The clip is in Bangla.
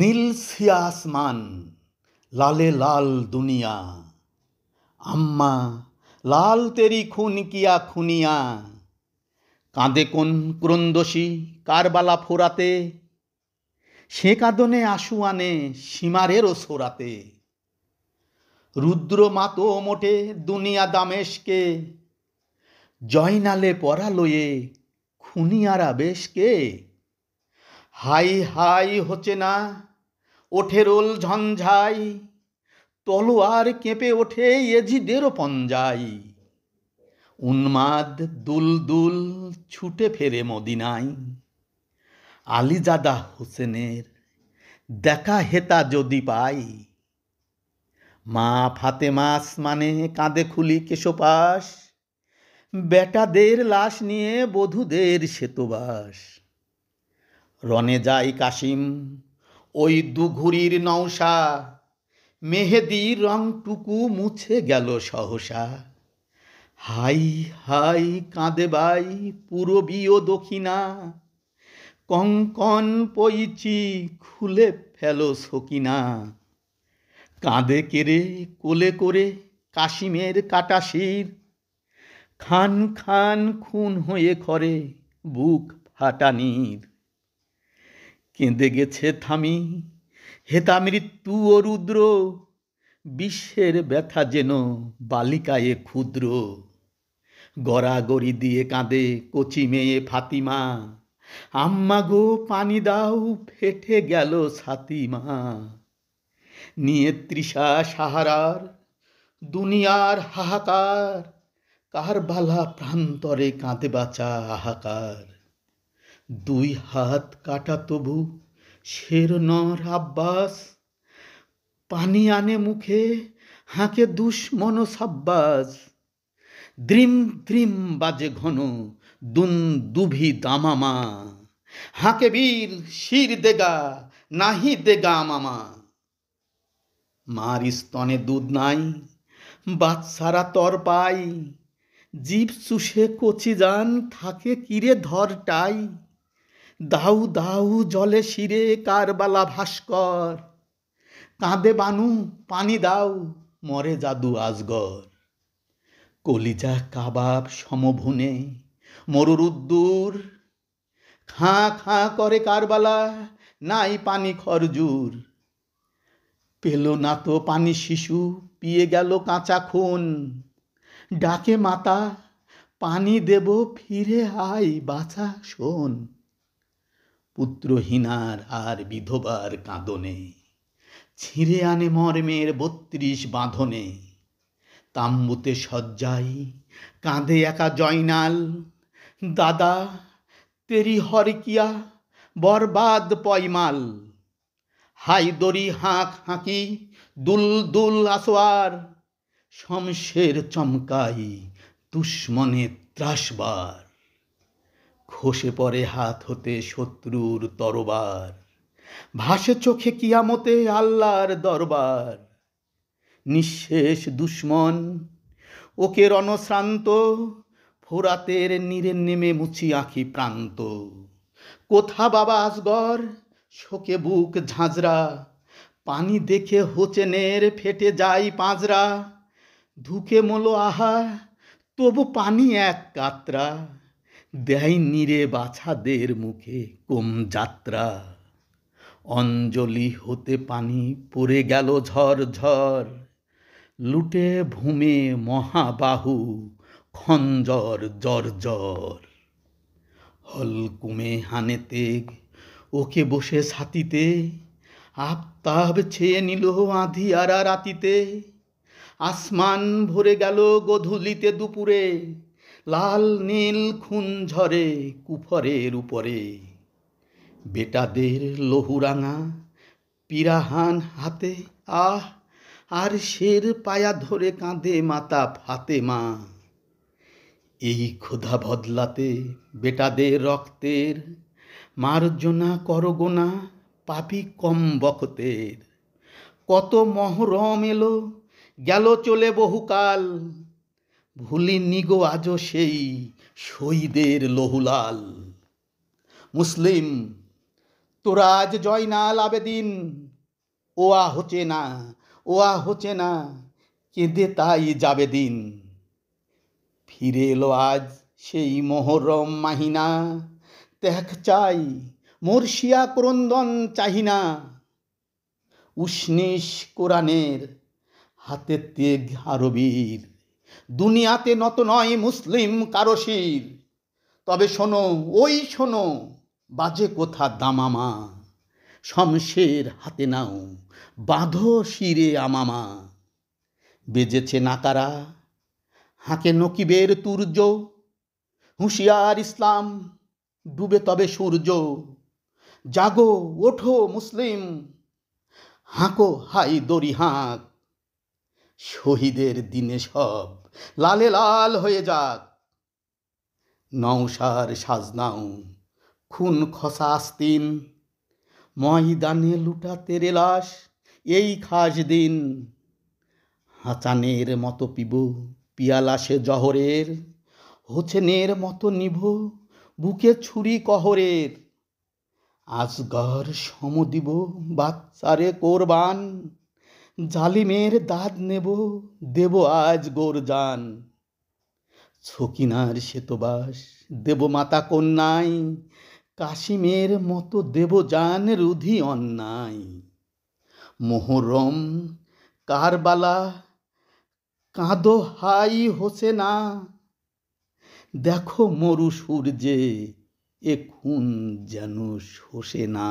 নীল সিয়া আসমান লালে লাল দুনিয়া আম্মা লাল তেরি খুন কিয়া খুনিয়া কাঁদে কোন ক্রন্দসী কারবালা ফোরাতে সে কাঁদনে আশু আনে সীমারেরও সোরাতে রুদ্র মাতো মোটে দুনিয়া দামেশকে জয়নালে পরালয়ে খুনিয়ারা বেশকে হাই হাই হচ্ছে না ওঠে রোল ঝঞ্ঝাই তলোয়ার কেঁপে ওঠে এজিদেরও পঞ্জাই উন্মাদ দুল দুল ছুটে ফেরে মদিনাই আলিজাদা হোসেনের দেখা হেতা যদি পাই মা ফাতেমাস মানে কাঁদে খুলি কেশপাস বেটাদের লাশ নিয়ে বধূদের শ্বেতবাস রনে যাই কাশিম ওই দুঘুরির নৌসা মেহেদির রংটুকু মুছে গেল সহসা হাই হাই কাঁদে বাই পূরবী দক্ষিণা কঙ্কন পইচি খুলে ফেলো সকিনা কাঁদে কেড়ে কোলে করে কাশিমের কাটাশির খান খান খুন হয়ে খরে বুক ফাটানির কেঁদে গেছে থামি হেতা মৃত্যু ও রুদ্র বিশ্বের ব্যথা যেন বালিকায়ে ক্ষুদ্র গড়াগড়ি দিয়ে কাঁদে কচি মেয়ে ফাতিমা আম্মা গো পানি দাও ফেটে গেল সাতিমা নিয়ে তৃষা সাহারার দুনিয়ার হাহাকার কার বালা প্রান্তরে কাঁদে বাঁচা হাহাকার দুই হাত কাটা তবু শের নর আব্বাস পানি আনে মুখে হাঁকে দুশ্মন সাব্বাস দ্রিম দ্রিম বাজে ঘন দুন দুভি দামামা হাঁকে বীর শির দেগা নাহি দেগা মামা মার স্তনে দুধ নাই বাচ্চারা তর পাই জীব চুষে কচি যান থাকে কিরে ধরটাই দাউ দাউ জলে শিরে কারবালা ভাস্কর কাঁদে বানু পানি দাও মরে জাদু আজগর কলিজা কাবাব সমভুনে মরুর উদ্দূর খাঁ খাঁ করে কারবালা নাই পানি খরজুর পেল না তো পানি শিশু পিয়ে গেল কাঁচা খুন ডাকে মাতা পানি দেব ফিরে আই বাছা শোন পুত্রহীনার আর বিধবার কাঁদনে ছিঁড়ে আনে মর্মের বত্রিশ বাঁধনে তাম্বুতে শয্যাই কাঁধে একা জয়নাল দাদা তেরি হরকিয়া বরবাদ পয়মাল দড়ি হাঁক হাঁকি দুল দুল আসোয়ার শমশের চমকাই দুশ্মনে ত্রাসবার খসে পড়ে হাত হতে শত্রুর তরবার ভাসে চোখে কিয়ামতে আল্লাহর দরবার নিঃশেষ দুশ্মন ওকে রণশ্রান্ত ফোরাতের নীরে নেমে মুছি আঁকি প্রান্ত কোথা বাবা আসগর শোকে বুক ঝাঁঝরা পানি দেখে হোচেনের ফেটে যাই পাঁজরা ধুকে মোলো আহা তবু পানি এক কাতরা দেয়নি রে বাছাদের মুখে কম যাত্রা অঞ্জলি হতে পানি পড়ে গেল ঝড় ঝড় লুটে ভূমে মহাবাহু খঞ্জর জর্জর হলকুমে হানে তেগ ওকে বসে ছাতিতে আফতাব ছেয়ে নিল আরা রাতিতে আসমান ভরে গেল গধূলিতে দুপুরে লাল নীল খুন ঝরে কুফরের উপরে বেটাদের লহুরাঙা পিরাহান হাতে আহ আর শের পায়া ধরে কাঁদে মাতা ফাতে মা এই ক্ষুধা বদলাতে বেটাদের রক্তের মার্জনা করগোনা পাপি কম বকতের কত মহরম এলো গেল চলে বহুকাল ভুলিনি গো আজও সেই শহীদের লহুলাল মুসলিম তোরা আজ জয়নাল আবেদিন ওয়া হচ্ছে না ওয়া হচ্ছে না কেঁদে তাই যাবে দিন ফিরে এলো আজ সেই মহরম মাহিনা ত্যাগ চাই মর্ষিয়া ক্রন্দন চাহিনা উষ্ণিস কোরআনের হাতে তেঘ আরবির দুনিয়াতে নত নয় মুসলিম কারো শির তবে শোনো ওই শোনো বাজে কোথা দামামা শমশের হাতে নাও বাঁধো শিরে আমামা বেজেছে নাকারা হাঁকে নকিবের তুর্য হুঁশিয়ার ইসলাম ডুবে তবে সূর্য জাগো ওঠো মুসলিম হাঁকো হাই দড়ি হাঁক শহীদের দিনে সব লালে লাল হয়ে যাক নৌসার সাজনাও খুন খসা আস্তিন ময়দানে লুটাতে লাশ এই খাস দিন হাঁচানের মতো পিব পিয়ালাসে জহরের হোছেনের মতো নিব বুকে ছুরি কহরের আজগর সম দিব বাচ্চারে কোরবান জালিমের দাঁত নেব দেব আজ যান ছকিনার শ্বেতবাস দেব মাতা কন্যায় কাশিমের মতো দেব যান রুধি অন্যায় মোহরম কারবালা কাঁদো হাই হোসে না দেখো মরু সূর্যে এ খুন যেন শোষে না